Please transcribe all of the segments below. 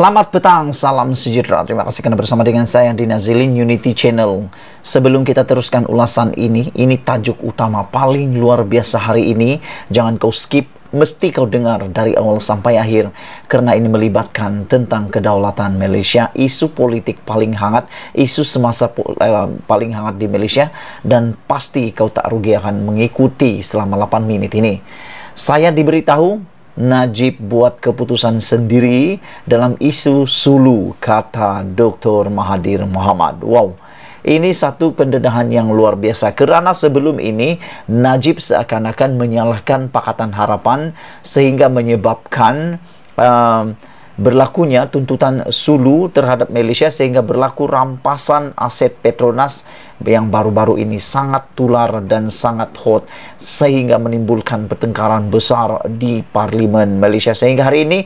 Selamat petang, salam sejahtera. Terima kasih karena bersama dengan saya di Nazilin Unity Channel. Sebelum kita teruskan ulasan ini, ini tajuk utama paling luar biasa hari ini. Jangan kau skip, mesti kau dengar dari awal sampai akhir. Karena ini melibatkan tentang kedaulatan Malaysia, isu politik paling hangat, isu semasa eh, paling hangat di Malaysia. Dan pasti kau tak rugi akan mengikuti selama 8 menit ini. Saya diberitahu Najib buat keputusan sendiri dalam isu sulu, kata Dr. Mahathir Muhammad. Wow, ini satu pendedahan yang luar biasa kerana sebelum ini Najib seakan-akan menyalahkan Pakatan Harapan sehingga menyebabkan uh, berlakunya tuntutan sulu terhadap Malaysia sehingga berlaku rampasan aset Petronas yang baru-baru ini sangat tular dan sangat hot sehingga menimbulkan pertengkaran besar di parlimen Malaysia sehingga hari ini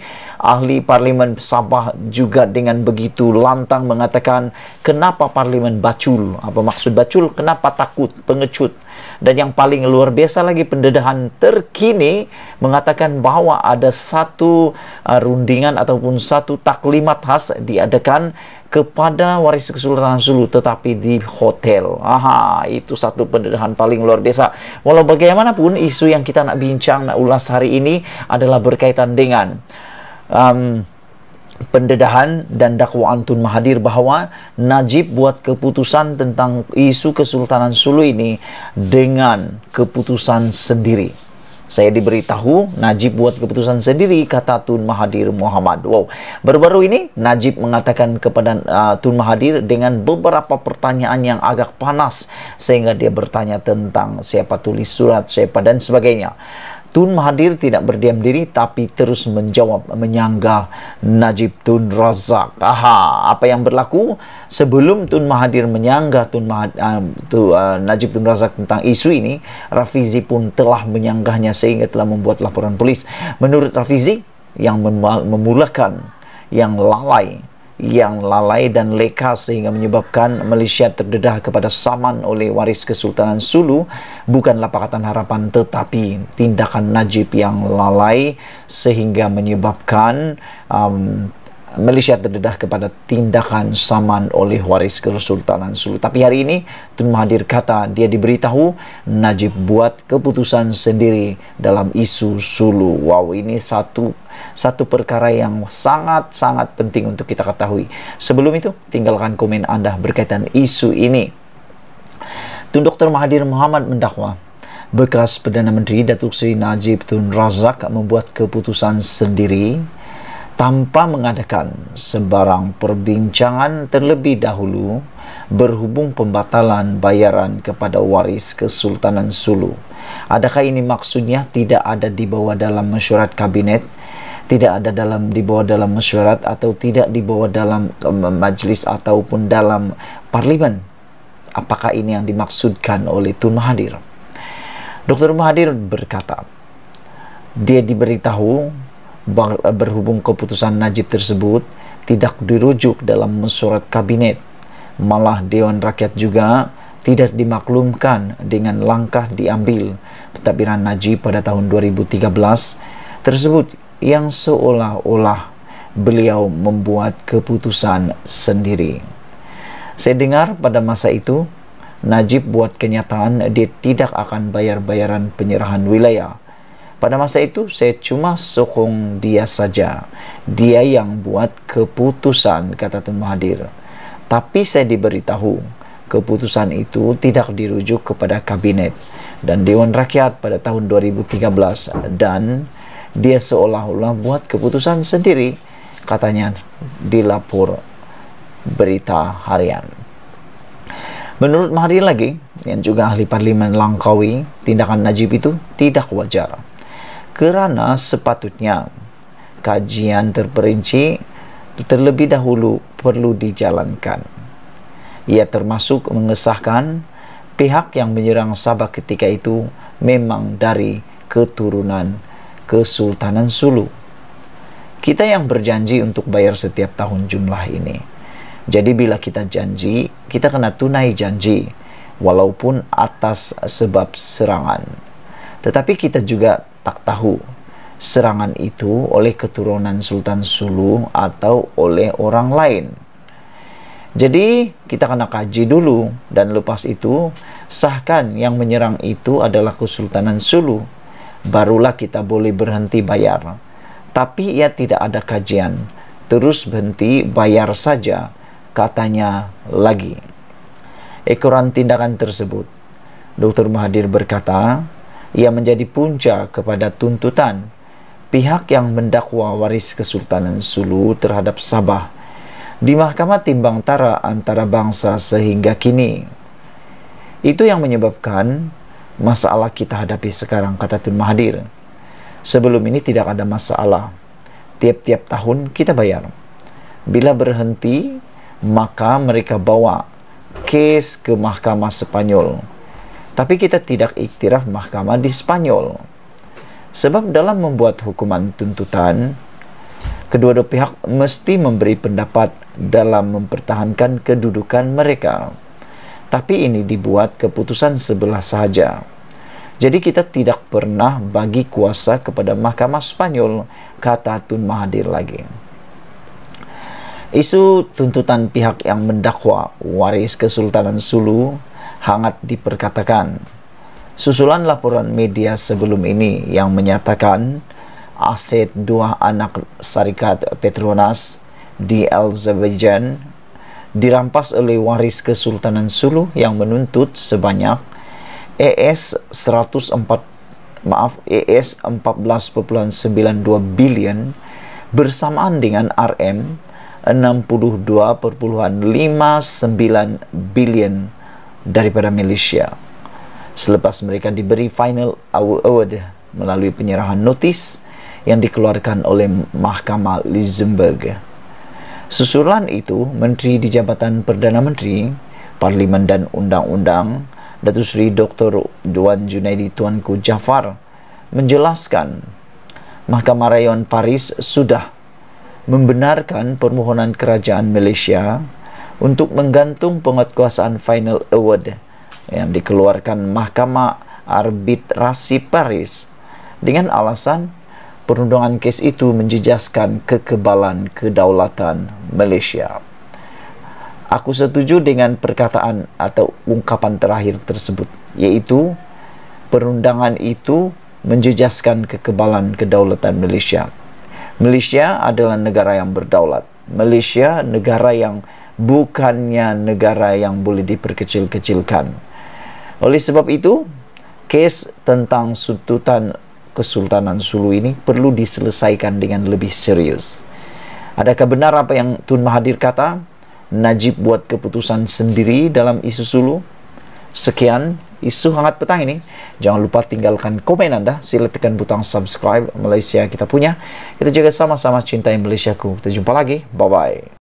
ahli parlimen Sabah juga dengan begitu lantang mengatakan kenapa parlimen bacul apa maksud bacul kenapa takut pengecut dan yang paling luar biasa lagi pendedahan terkini mengatakan bahawa ada satu uh, rundingan ataupun satu taklimat khas diadakan kepada waris Kesultanan Sulu tetapi di hotel. Aha, itu satu pendedahan paling luar biasa. Walau bagaimanapun isu yang kita nak bincang, nak ulas hari ini adalah berkaitan dengan um, pendedahan dan dakwaan Tun Mahathir bahwa Najib buat keputusan tentang isu Kesultanan Sulu ini dengan keputusan sendiri. Saya diberitahu Najib buat keputusan sendiri kata Tun Mahathir Muhammad. Wow, baru-baru ini Najib mengatakan kepada uh, Tun Mahathir dengan beberapa pertanyaan yang agak panas sehingga dia bertanya tentang siapa tulis surat, siapa dan sebagainya. Tun Mahathir tidak berdiam diri tapi terus menjawab menyanggah Najib Tun Razak. Aha, apa yang berlaku sebelum Tun Mahathir menyanggah Tun Mahathir, uh, ah, tu, uh, Najib Tun Razak tentang isu ini, Rafizi pun telah menyanggahnya sehingga telah membuat laporan polis. Menurut Rafizi yang memulakan yang lalai yang lalai dan leka sehingga menyebabkan Malaysia terdedah kepada saman oleh waris Kesultanan Sulu bukan pakatan harapan tetapi tindakan Najib yang lalai sehingga menyebabkan um, Malaysia terdedah kepada tindakan saman oleh waris Kesultanan Sulu. Tapi hari ini Tun Mahathir kata dia diberitahu Najib buat keputusan sendiri dalam isu Sulu. Wow, ini satu satu perkara yang sangat-sangat penting untuk kita ketahui. Sebelum itu, tinggalkan komen Anda berkaitan isu ini. Tun Dr. Mahathir Muhammad mendakwa bekas Perdana Menteri Datuk Seri Najib Tun Razak membuat keputusan sendiri tanpa mengadakan sebarang perbincangan terlebih dahulu berhubung pembatalan bayaran kepada waris Kesultanan Sulu. Adakah ini maksudnya tidak ada di bawah dalam mesyuarat kabinet, tidak ada dalam di bawah dalam mesyuarat atau tidak di bawah dalam eh, majlis ataupun dalam parlimen? Apakah ini yang dimaksudkan oleh Tun Mahathir? Dr. Mahathir berkata, dia diberitahu Eh, berhubung keputusan Najib tersebut tidak dirujuk dalam surat kabinet. Malah Dewan Rakyat juga tidak dimaklumkan dengan langkah diambil pentadbiran Najib pada tahun 2013 tersebut yang seolah-olah beliau membuat keputusan sendiri. Saya dengar pada masa itu Najib buat kenyataan dia tidak akan bayar bayaran penyerahan wilayah pada masa itu saya cuma sokong dia saja. Dia yang buat keputusan, kata Mahathir. Tapi saya diberitahu, keputusan itu tidak dirujuk kepada kabinet dan Dewan Rakyat pada tahun 2013 dan dia seolah-olah buat keputusan sendiri, katanya di lapor berita harian. Menurut Mahathir lagi, yang juga ahli Parlimen Langkawi, tindakan Najib itu tidak wajar kerana sepatutnya kajian terperinci terlebih dahulu perlu dijalankan. Ia termasuk mengesahkan pihak yang menyerang Sabah ketika itu memang dari keturunan Kesultanan Sulu. Kita yang berjanji untuk bayar setiap tahun jumlah ini. Jadi bila kita janji, kita kena tunai janji walaupun atas sebab serangan. Tetapi kita juga tak tahu serangan itu oleh keturunan Sultan Sulu atau oleh orang lain. Jadi kita kena kaji dulu dan lepas itu sahkan yang menyerang itu adalah Kesultanan Sulu. Barulah kita boleh berhenti bayar. Tapi ia tidak ada kajian. Terus berhenti bayar saja katanya lagi. Ekoran tindakan tersebut. Dr. Mahadir berkata, Ia menjadi punca kepada tuntutan pihak yang mendakwa waris Kesultanan Sulu terhadap Sabah di Mahkamah Timbang Tara antara bangsa sehingga kini. Itu yang menyebabkan masalah kita hadapi sekarang, kata Tun Mahathir. Sebelum ini tidak ada masalah. Tiap-tiap tahun kita bayar. Bila berhenti, maka mereka bawa kes ke Mahkamah Spanyol. Tapi kita tidak iktiraf mahkamah di Spanyol. Sebab dalam membuat hukuman tuntutan, kedua dua pihak mesti memberi pendapat dalam mempertahankan kedudukan mereka. Tapi ini dibuat keputusan sebelah saja. Jadi kita tidak pernah bagi kuasa kepada Mahkamah Spanyol, kata Tun Mahathir lagi. Isu tuntutan pihak yang mendakwa waris Kesultanan Sulu hangat diperkatakan. Susulan laporan media sebelum ini yang menyatakan aset dua anak syarikat Petronas di Azerbaijan dirampas oleh waris Kesultanan Sulu yang menuntut sebanyak ES 104 maaf ES 14,92 bilion bersamaan dengan RM 62,59 bilion daripada Malaysia selepas mereka diberi final award melalui penyerahan notis yang dikeluarkan oleh Mahkamah Luxembourg. Susulan itu, Menteri di Jabatan Perdana Menteri, Parlimen dan Undang-Undang, Datuk Sri Dr. Duan Junaidi Tuanku Jafar menjelaskan Mahkamah Rayon Paris sudah membenarkan permohonan kerajaan Malaysia untuk menggantung penguatkuasaan final award yang dikeluarkan Mahkamah Arbitrasi Paris dengan alasan perundungan kes itu menjejaskan kekebalan kedaulatan Malaysia. Aku setuju dengan perkataan atau ungkapan terakhir tersebut, yaitu perundangan itu menjejaskan kekebalan kedaulatan Malaysia. Malaysia adalah negara yang berdaulat. Malaysia negara yang bukannya negara yang boleh diperkecil-kecilkan. Oleh sebab itu, kes tentang tuntutan Kesultanan Sulu ini perlu diselesaikan dengan lebih serius. Adakah benar apa yang Tun Mahathir kata? Najib buat keputusan sendiri dalam isu Sulu? Sekian isu hangat petang ini. Jangan lupa tinggalkan komen Anda. Sila tekan butang subscribe. Malaysia kita punya. Kita jaga sama-sama cintai Malaysiaku. Kita jumpa lagi. Bye-bye.